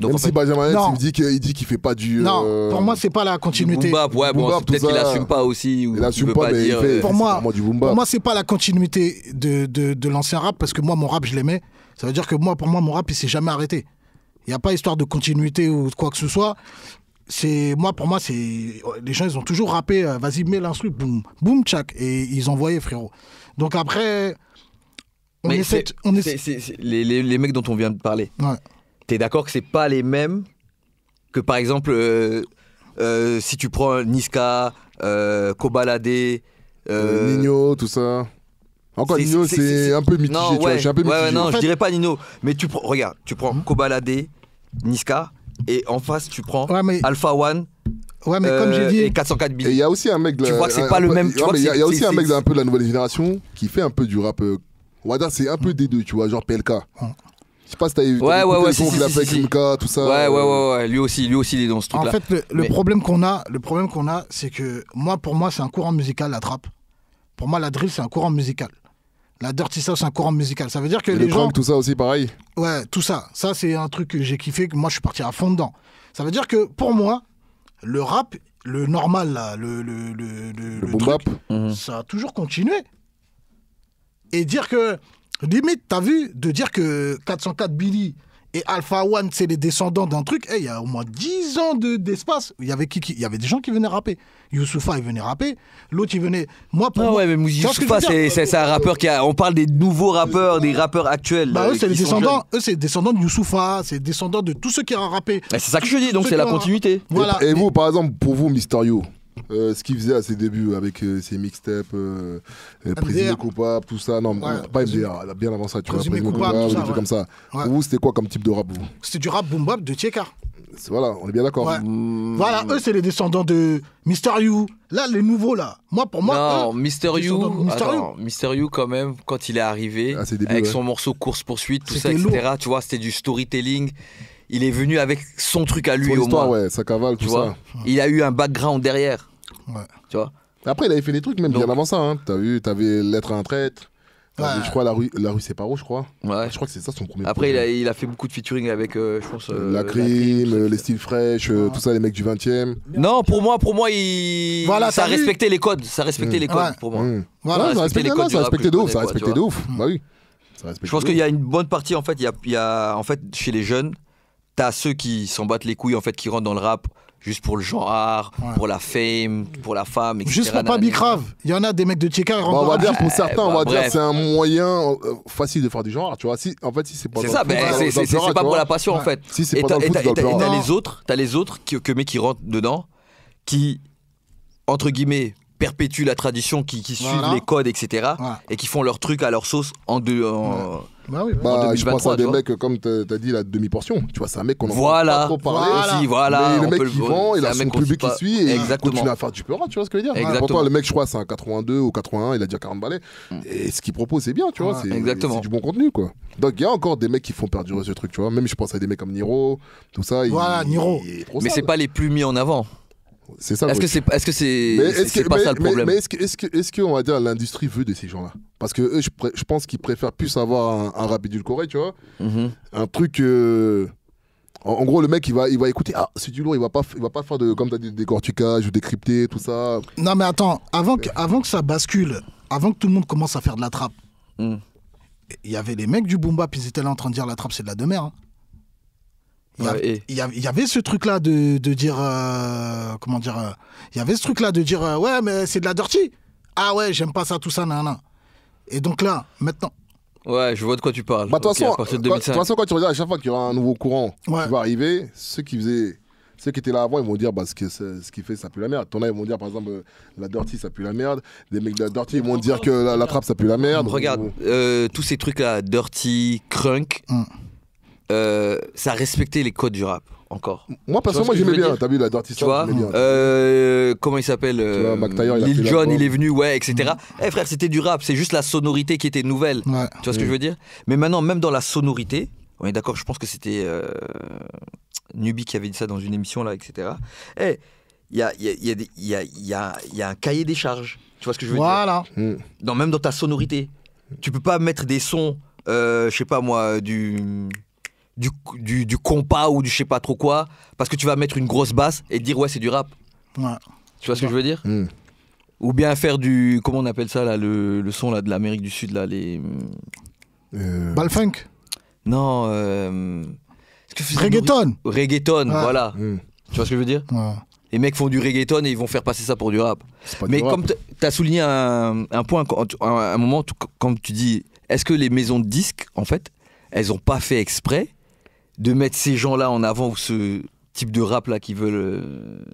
Donc Même si Benjamin il dit qu'il ne fait pas du. Non, euh, pour moi c'est pas la continuité. peut-être qu'il assume pas aussi il assume pas, pas dire, pour moi, moi c'est pas la continuité de, de, l'ancien rap parce que moi mon rap je l'aimais. Ça veut dire que moi pour moi mon rap il s'est jamais arrêté. Il n'y a pas histoire de continuité ou quoi que ce soit. C'est moi pour moi c'est les gens ils ont toujours rappé euh, vas-y mets l'instru boum boum tchac et ils envoyaient frérot. Donc après on on les, les mecs dont on vient de parler. Ouais t'es d'accord que c'est pas les mêmes que par exemple euh, euh, si tu prends Niska, euh, Kobalade, euh, Nino, tout ça. Encore Nino, c'est un peu mitigé. je suis un peu mitigé. non, je dirais pas Nino, mais tu prends, regarde, tu prends mhm. Kobalade, Niska, et en face tu prends Alpha One. comme Et 404 Il y a aussi un mec. c'est le même. Il y, a aussi un mec de la nouvelle génération qui fait un peu du rap. Wada, c'est un peu mhm. des deux, tu vois, genre PLK. Mhm. Je sais pas si t'avais vu ouais, ouais, ouais, qu'il a tout ça. Ouais, euh. ouais, ouais, lui aussi, lui aussi il est dans ce truc-là. En fait, le, problème qu'on a, le problème qu'on a, c'est que moi, pour moi, c'est un courant musical la trap. Pour moi, la drill, c'est un courant musical. La dirty south, c'est un courant musical. Ça veut dire que les le gens. tout ça aussi, pareil. Ouais, tout ça. Ça, c'est un truc que j'ai kiffé, que moi, je suis parti à fond dedans. Ça veut dire que pour moi, le rap, le normal, le. Le, le, le, truc, ça a toujours continué. Et dire que Limite, t'as vu, de dire que 404 Billy et Alpha One, c'est les descendants d'un truc, eh, il y a au moins 10 ans d'espace. il y avait qui, y avait des gens qui venaient rapper. Youssoufa, il venait rapper. L'autre, il venait. Moi, pour. Ah moi, Youssoufa, c'est un rappeur qui a. On parle des nouveaux rappeurs, des rappeurs actuels. Bah, eux, euh, c'est les descendants. Eux, c'est descendants de Youssoufa, c'est descendants de tous ceux qui ont rappé. Eh, c'est ça que je dis, donc c'est la continuité. Voilà. Et, vous, par exemple, pour vous, Mysterio, euh, ce qu'il faisait à ses débuts avec euh, ses mixtapes, euh, coupable, euh, tout ça. Non, pas MDR, bien avant ça, tu vois. Présumé coupable, des trucs comme ça. pour Vous, c'était quoi comme type de rap C'était du rap boom bap de Tcheka. Voilà, on est bien d'accord. Voilà, eux, c'est les descendants de Mister You. Là, les nouveaux, là. Moi, pour moi. Non, eux, Mister, you, quand même, quand il est arrivé, avec son morceau Course-Poursuite, tout ça, etc. Tu vois, c'était du storytelling il est venu avec son truc à lui son au histoire, ouais, ça cavale, tout vois. ça. Il a eu un background derrière. Tu vois Après, il avait fait des trucs même bien avant ça. Hein. T'as vu, t'avais Lettre à un traître. Je crois la rue, la rue Séparo, je crois. Ouais. Je crois que c'est ça son premier. Après, il a, il a, fait beaucoup de featuring avec, euh, je pense. Euh, la crime, euh, les styles fraîches, tout ça, les mecs du 20 e Non, pour moi, pour moi, il. Voilà, ça respectait les codes, ça respectait mm. les codes pour moi. Mm. Voilà, ça, respectait les codes. Ça respectait de ouf, ça respectait de ouf. Mm. Bah je pense qu'il y a une bonne partie en fait, il y a, en fait chez les jeunes, t'as ceux qui s'en battent les couilles en fait, qui rentrent dans le rap juste pour le genre, art, pour la fame, pour la femme, etc. Juste pour pas bicrave. Il y en a des mecs de bah, rentrent Bah, on va dire pour certains, eh, on va bah, dire c'est un moyen euh, facile de faire du genre. Tu vois, si en fait si c'est pas. C'est ça, bah, c'est pas, pour la passion en fait. Si c'est pas dans t'as les autres, t'as les autres que mais qui rentrent dedans, qui entre guillemets perpétuent la tradition, qui, suivent les codes, etc. Et qui font leur truc à leur sauce en deux. Bah bah, bah, je pense à des mecs, comme t'as dit, la demi-portion. Tu vois, c'est un mec qu'on en a pas trop parlé Voilà, un Mais le mec qui vend, il a son public qui suit et il continue à faire du peur, tu vois ce que je veux dire hein, Exactement. toi le mec, je crois, c'est un 82 ou 81, il a déjà 40 balais. Hmm. Et ce qu'il propose, c'est bien, ah, C'est du bon contenu, quoi. Donc, il y a encore des mecs qui font perdurer ce truc, tu vois. Même je pense à des mecs comme Niro, tout ça. Voilà, Niro. mais c'est pas les plus mis en avant. Est-ce que c'est que c'est pas ça le problème Mais, est-ce que est-ce que on va dire l'industrie veut de ces gens-là Parce que je, pense qu'ils préfèrent plus avoir un, un rap tu vois, mhm. un truc. Euh, en, gros, le mec, il va, il va écouter. Ah, c'est du lourd. Il va pas, va pas faire de comme t'as dit, des corticages ou des cryptés, tout ça. Non, mais attends, avant que, que ça bascule, avant que tout le monde commence à faire de la trappe, mm. il y avait les mecs du Bumba puis ils étaient là en train de dire la trappe, c'est de la demeure. Hein. Il y, avait ce truc-là de, de, dire. Euh, comment dire euh, Il y avait ce truc-là de dire euh, Ouais, mais c'est de la dirty. Ah ouais, j'aime pas ça, tout ça, nanana. Et donc là, maintenant. Ouais, je vois de quoi tu parles. Bah, de toute façon, quand tu regardes, à chaque fois qu'il y aura un nouveau courant qui va arriver, ceux qui faisaient ceux qui étaient là avant, ils vont dire bah, ce qu'il ce qui fait, ça pue la merde. T'en as, ils vont dire par exemple la Dirty, ça pue la merde. Des mecs de la Dirty, ils vont dire que la, trappe, ça pue la merde. Regarde, tous ces trucs-là, Dirty, Crunk, mm. Euh, ça respectait les codes du rap encore. Moi, moi, j'aimais bien. T'as vu la dartiste, Tu vois, bien. Euh, comment il s'appelle Lil John, il est venu, ouais, etc. Mm. Eh frère, c'était du rap, c'est juste la sonorité qui était nouvelle. Tu vois ce que mm. je veux dire Mais maintenant, même dans la sonorité, on est d'accord, je pense que c'était euh, Nubi qui avait dit ça dans une émission, là, etc. Eh, il y a, y, a, y, a, y a un cahier des charges. Tu vois ce que je veux dire Voilà. Même dans ta sonorité. Tu peux pas mettre des sons, je sais pas moi, du du, du, compas ou du je sais pas trop quoi, parce que tu vas mettre une grosse basse et dire ouais c'est du rap. Tu vois ce que je veux dire hmm. Ou bien faire du comment on appelle ça là le, son là de l'Amérique du Sud là les hmm. euh. Balfunk Non. Euh... reggaeton. Reggaeton, voilà. Hmm. Tu vois ce que je veux dire Les mecs font du reggaeton et ils vont faire passer ça pour du rap. Mais comme tu as souligné un, point, un, moment, comme tu dis, est-ce que les maisons de disques, en fait, elles n'ont pas fait exprès de mettre ces gens-là en avant ou ce type de rap-là qui veulent. Euh,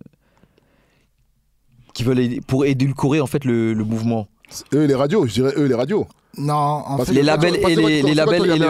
qui veulent pour édulcorer en fait le, mouvement. Eux les radios, je dirais eux les radios. Non, en fait, les labels et les, labels et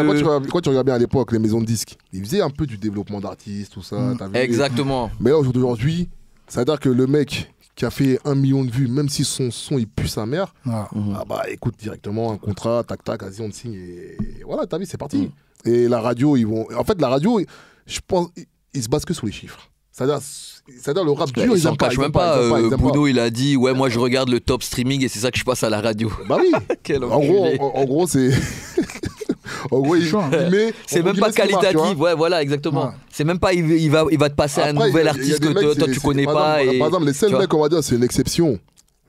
Quand tu regardes bien à l'époque, les maisons de disques, ils faisaient un peu du développement d'artistes, tout ça. Mm. Vu Exactement. Mais là, aujourd'hui, ça veut dire que le mec qui a fait un million de vues, même si son son il pue sa mère, ah. Ah bah écoute directement un contrat, tac tac, vas-y on te signe et voilà, t'as vu, c'est parti. Mm. Et la radio, ils vont. En fait, la radio, je pense, ils se basent que sur les chiffres. C'est-à-dire, le rap dur, ils n'aiment pas. même pas. Euh, Bruno, il a dit Ouais, moi, je regarde le top streaming et c'est ça que je passe à la radio. Bah oui En gros, en, gros c'est. en gros, hein. il, met. C'est même pas qualitatif, ouais, voilà, exactement. C'est même pas, il, va, il va te passer un nouvel artiste que toi, tu connais pas. Par exemple, les seuls mecs, on va dire, c'est l'exception.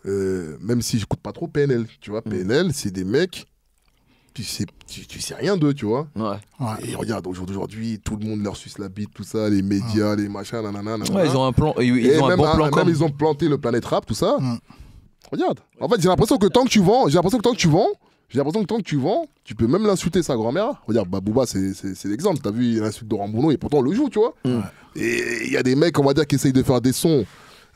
Euh, même si je j'écoute pas trop PNL, tu vois, hmm. PNL, c'est des mecs, Puis c'est tu, sais rien d'eux, tu vois. Ouais. Et regarde, aujourd'hui tout le monde leur suce la bite, tout ça, les médias, les machins, nanana. ils ont un plan. Ils, ont même, plan ils ont planté le planète rap, tout ça. Regarde. En fait, j'ai l'impression que tant que tu vends, j'ai l'impression que tant que tu vends, j'ai l'impression que tant que tu vends, tu peux même l'insulter sa grand-mère. Regarde, Babouba, c'est l'exemple. T'as vu l'insulte de Rambouno et pourtant on le joue, tu vois. Et il y a des mecs, on va dire, qui essayent de faire des sons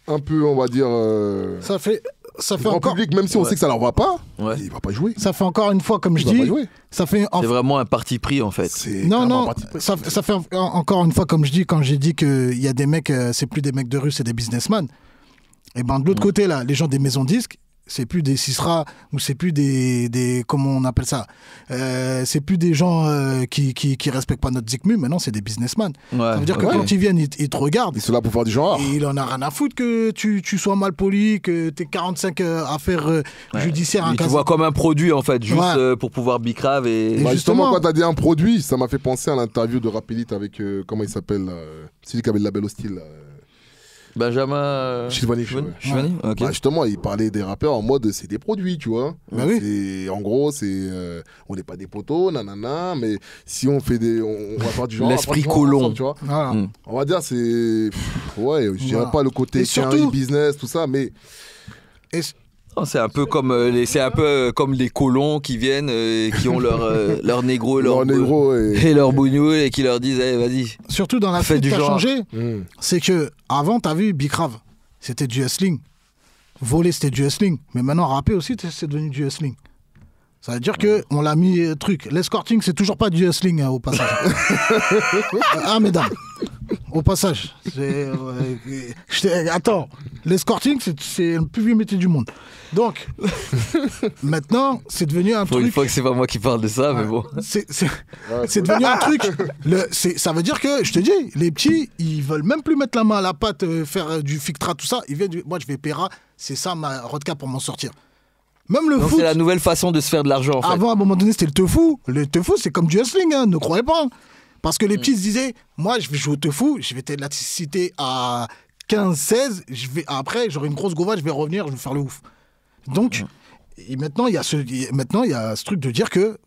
un peu, on va dire. Euh, ça fait ça fait encore... public, même si on sait que ça leur va pas, ouais. il va pas jouer. Ça fait encore une fois, comme je dis, ça fait. C'est vraiment un parti pris en fait. Non, non, ça, fait encore une fois, comme je dis, quand j'ai dit que il y a des mecs, euh, c'est plus des mecs de rue, c'est des businessmen. Et ben de l'autre côté là, les gens des maisons disques, c'est plus des CISRA ou c'est plus des, des, comment on appelle ça euh, C'est plus des gens euh, qui, qui, respectent pas notre zikmu. Maintenant, c'est des businessmen. ça veut dire que quand ils viennent, ils, te regardent. Ils sont là pour faire du genre. Et il en a rien à foutre que tu, tu sois mal poli, que t'es 45 euh, affaires ouais. judiciaires. Tu vois comme un produit en fait, juste pour pouvoir bicrave et. Bah, justement, justement, quand t'as dit un produit, ça m'a fait penser à l'interview de Rapidit avec comment il s'appelle, celui qui avait le label hostile. Benjamin Chivani. Euh, Chivani, bah, justement, il parlait des rappeurs en mode c'est des produits, tu vois. Bah En gros, c'est euh, on n'est pas des poteaux, nanana, mais si on fait des. On, va faire du genre. L'esprit colon. Tu vois ah. On va dire, c'est. Ouais, je dirais pas le côté surtout, business, tout ça, mais. Oh, c'est un peu comme euh, les, un peu euh, comme les colons qui viennent, euh, et qui ont leur leur négro, et leur, bougnou et... qui leur disent allez, eh, vas-y. Surtout dans la fête qui a changé, hmm. c'est que avant t'as vu Bicrave, c'était du wrestling, voler c'était du wrestling, mais maintenant rapper aussi c'est devenu du wrestling. Ça veut dire que on l'a mis truc. L'escorting c'est toujours pas du wrestling hein, au passage. ah mesdames. au passage. Euh, attends, l'escorting, c'est le plus vieux métier du monde. Donc, maintenant, c'est devenu un truc. Une fois que c'est pas moi qui parle de ça, mais bon. C'est devenu un truc. ça veut dire que, je te dis, les petits, ils veulent même plus mettre la main à la pâte, euh, faire euh, du fictra, tout ça. Ils viennent Moi, je vais Pera, c'est ça ma rodka pour m'en sortir. Même le foot. C'est la nouvelle façon de se faire de l'argent. en fait. Avant, à un moment donné, c'était le teufou. Le teufou, c'est comme du wrestling, hein, ne croyez pas. Hein. Parce que les mm. petits se disaient, moi, je vais jouer au fou, je vais t'élasticité à 15, 16, je vais, après, j'aurai une grosse gova, je vais revenir, je vais faire le ouf. Donc, mm. et maintenant, il y a ce, maintenant, il ce truc de dire que,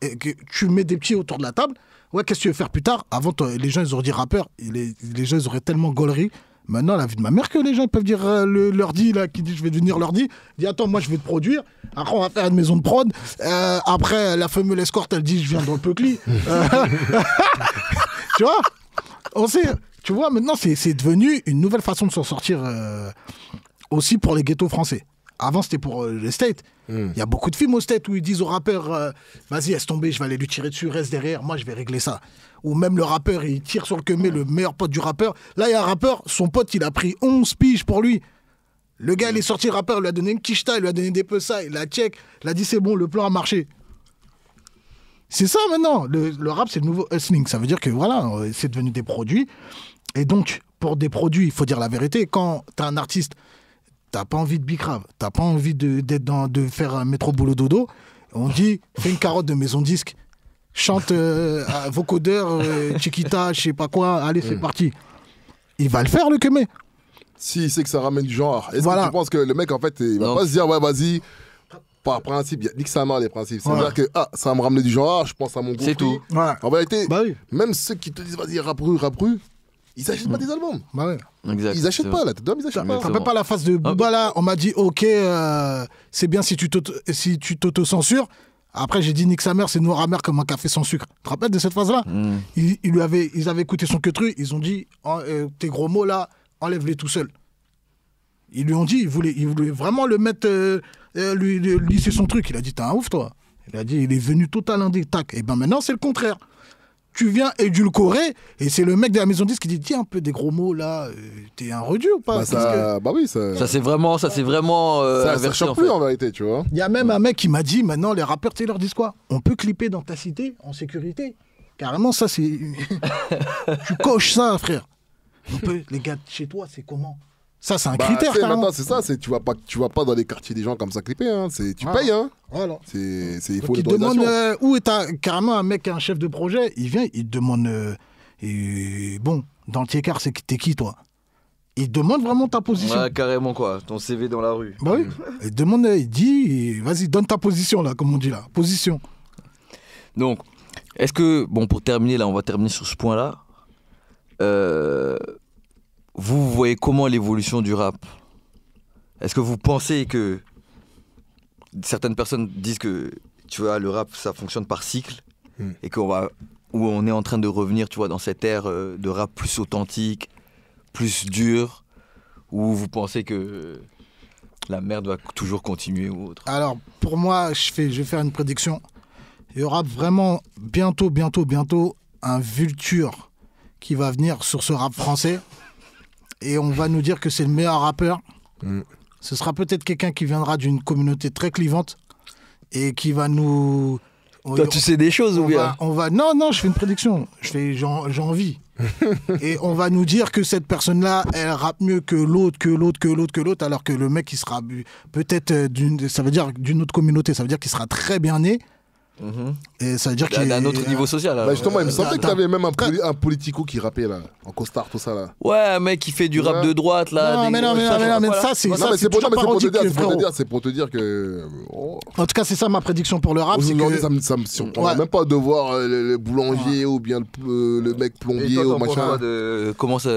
que tu mets des petits autour de la table. Ouais, qu'est-ce que tu veux faire plus tard Avant, les gens, ils auraient dit rappeur. Les, les gens, ils auraient tellement gaulerie Maintenant, la vie de ma mère que les gens peuvent dire euh, leur dit, là, qui dit je vais devenir leur dit attends, moi je vais te produire. Après, on va faire une maison de prod. Euh, après, la fameuse escorte, elle dit je viens dans le Peucli. tu vois On sait. Tu vois, maintenant, c'est, c'est devenu une nouvelle façon de s'en sortir euh, aussi pour les ghettos français. Avant, c'était pour les States. Hmm. Il y a beaucoup de films aux têtes où ils disent au rappeur euh, Vas-y, laisse tomber, je vais aller lui tirer dessus, reste derrière, moi je vais régler ça. Ou même le rappeur, il tire sur le que met le meilleur pote du rappeur. Là, il y a un rappeur, son pote, il a pris 11 piges pour lui. Le gars, il est sorti rappeur, il lui a donné une quicheta, il lui a donné des peu ça, il a check, il a dit C'est bon, le plan a marché. C'est ça maintenant. Le, le rap, c'est le nouveau hustling. Ça veut dire que voilà, euh, c'est devenu des produits. Et donc, pour des produits, il faut dire la vérité. Quand tu un artiste t'as pas envie de bicrave, t'as pas envie de, d'être dans, de faire un métro boulot dodo, on dit fais une carotte de maison disque, chante euh, à vocodeur, euh, Chiquita, je sais pas quoi, allez c'est mm. parti. Il va le faire le Kemé. Si il sait que ça ramène du genre, voilà. que tu que le mec en fait il va pas se dire ouais vas-y par principe, il dit a ça sa les principes. C'est-à-dire que ah, ça va me ramener du genre, je pense à mon groupe. C'est tout. Ouais. En vérité, bah même ceux qui te disent vas-y, rap rapru, ils achètent pas mm. des albums. Bah ils achètent pas là, ils achètent pas. pas la phase de ah. Booba on m'a dit OK, euh, c'est bien si tu si tu t'auto-censures. Après, j'ai dit Nick sa mère, c'est noir amer comme un café sans sucre. Tu te rappelles de cette phase-là mm. Il ils, lui avaient, ils avaient écouté son queutru, ils ont dit euh, Tes gros mots là, enlève-les tout seul. Ils lui ont dit, ils voulaient, ils vraiment le mettre, euh, lui, son truc. Il a dit T'es un ouf toi. Il a dit Il est venu total indé, tac. Et eh ben maintenant, c'est le contraire tu viens édulcorer et c'est le mec de la maison 10 qui dit tiens un peu des gros mots là euh, t'es un redu ou pas bah, ça, bah oui ça, ça c'est vraiment ça c'est vraiment euh, ça, en vérité tu vois il y a même un mec qui m'a dit maintenant les rappeurs tu leur disent quoi on peut clipper dans ta cité en sécurité carrément ça c'est tu coches ça frère on peut les gars chez toi c'est comment ça, c'est un bah, critère. Maintenant, c'est ça. C'est, tu vas pas, tu vas pas dans les quartiers des gens comme ça clipper. Hein, c'est, tu payes. Hein. C'est, c'est, il faut Donc, il demande euh, où est un, carrément un mec, un chef de projet. Il vient, il demande. Euh, et bon, dans le tiers c'est t'es qui toi il demande vraiment ta position. Ouais, carrément quoi, ton CV dans la rue. Bah oui. il demande, il dit, vas-y, donne ta position là, comme on dit là, position. Donc, est-ce que, bon, pour terminer là, on va terminer sur ce point là. Euh, vous voyez comment l'évolution du rap Est-ce que vous pensez que certaines personnes disent que tu vois le rap ça fonctionne par cycle hmm. et qu'on va où on est en train de revenir tu vois dans cette ère euh, de rap plus authentique, plus dur ou vous pensez que la merde doit toujours continuer ou autre Alors pour moi, je fais je vais faire une prédiction. Il y aura vraiment bientôt bientôt bientôt un vulture qui va venir sur ce rap français et on va nous dire que c'est le meilleur rappeur, mm. ce sera peut-être quelqu'un qui viendra d'une communauté très clivante et qui va nous. Toi, tu sais des choses ou bien on va, Non, non, je fais une prédiction. J'ai envie. et on va nous dire que cette personne-là, elle rappe mieux que l'autre, que l'autre, que l'autre, que l'autre, alors que le mec, il sera peut-être euh, d'une, ça veut dire d'une autre communauté, ça veut dire qu'il sera très bien né, et ça veut dire qu'il y a un autre niveau social. Là. Bah justement, il me euh, semblait que t'avais même un, politico qui rappait là, en costard, tout ça là. Ouais, mec, qui fait du rap de droite là. Non, mais non, mais, ça, non, mais ça, c'est ça. C'est pour, te dire, c'est pour te dire que. Oh. En tout cas, c'est ça ma prédiction pour le rap. Aujourd'hui, que... ça me, même pas de voir euh, le, boulanger ou bien le, euh, mec plombier ou machin. Comment ça,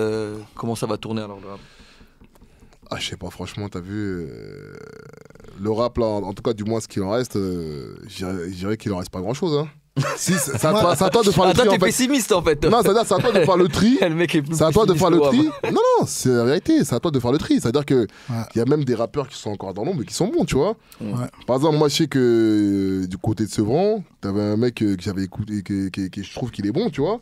comment ça va tourner alors le rap ah, je sais pas, franchement, t'as vu. Euh, le rap, là, en, tout cas, du moins, ce qu'il en reste, euh, je dirais qu'il en reste pas grand chose. Hein. si, c'est à, toi, de faire le tri. Toi, t'es pessimiste en fait. Non, c'est à toi de faire le tri. C'est à toi de faire le tri. Non, non, c'est la vérité. C'est à toi de faire le tri. C'est-à-dire qu'il y a même des rappeurs qui sont encore dans l'ombre et qui sont bons, tu vois. Par exemple, moi, je sais que euh, du côté de Sevran, t'avais un mec que j'avais écouté, et que je trouve qu'il est bon, tu vois.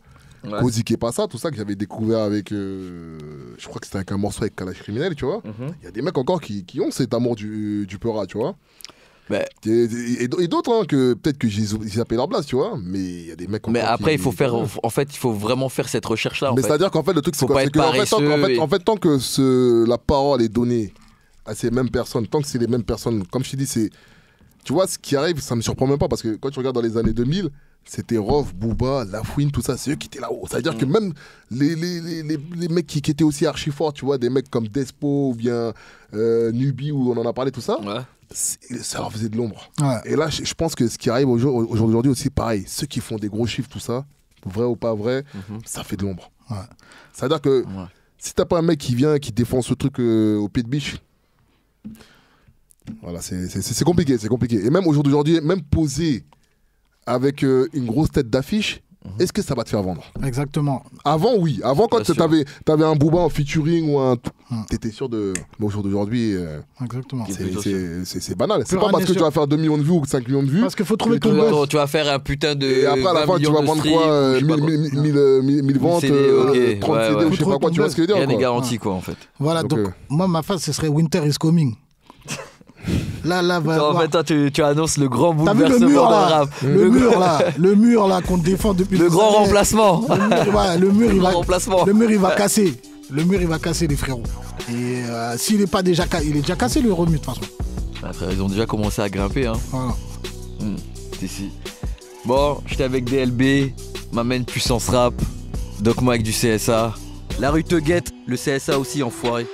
Ouais. pas ça, tout ça que j'avais découvert avec. Euh, je crois que c'était avec un morceau avec Kalash Criminel, tu vois. Mhm. Il y a des mecs encore qui, qui ont cet amour du, du Peura, tu vois. Et, d'autres, hein, que peut-être que j'ai zappé leur place, tu vois. Mais il y a des mecs. Mais après, il faut faire. En fait, il faut vraiment faire cette recherche-là. Mais c'est-à-dire qu'en fait, le truc, c'est que, en, fait, tant, en, fait, tant que ce, la parole est donnée à ces mêmes personnes, tant que c'est les mêmes personnes, comme je te dis, c'est. Tu vois, ce qui arrive, ça me surprend même pas parce que quand tu regardes dans les années 2000, c'était Rov, Booba, Lafouine, tout ça, c'est eux qui étaient là-haut. C'est-à-dire que mm. même les, les, les, les mecs qui, étaient aussi archi forts, tu vois, des mecs comme Despo ou bien euh, Nubi, où on en a parlé, tout ça, ça leur faisait de l'ombre. Et là, je, pense que ce qui arrive aujourd'hui aussi, pareil, ceux qui font des gros chiffres, tout ça, vrai ou pas vrai, mhm. ça fait de l'ombre. C'est-à-dire que si t'as pas un mec qui vient qui défend ce truc euh, au pied de biche, voilà, c'est compliqué, c'est compliqué. Et même aujourd'hui, même poser avec euh, une grosse tête d'affiche, mhm. est-ce que ça va te faire vendre Exactement. Avant, oui. Avant, quand tu avais, un Booba en featuring ou un. Hmm. T'étais sûr de. Bon, au jour d'aujourd'hui. Euh, Exactement. C'est banal. C'est pas parce que tu vas faire 2 millions de vues ou 5 millions de vues. Parce qu'il faut trouver ton buzz. Tu vas faire un putain de. Et après, à la fin, tu vas vendre quoi 1000 ventes, 30 CD, je sais pas quoi. Tu vois ce que dire Il y a des garanties, quoi, en fait. Voilà, donc, euh, moi, ma phase, ce serait Winter is Coming. Là, là, En fait, toi, tu, annonces le grand bouleversement de mur, Le, mur, là. Le mur, là, qu'on défend depuis. Le grand remplacement. Le mur, le mur il va. Remplacement. Le mur, il va casser. Le mur, il va casser, les frérots. Et euh, s'il n'est pas déjà cassé, il est déjà cassé, le remue, de toute façon. Bah, ils ont déjà commencé à grimper, hein. Hmm, bon, j'étais avec DLB, ma main puissance rap, Doc avec du CSA. La rue te guette, le CSA aussi, enfoiré.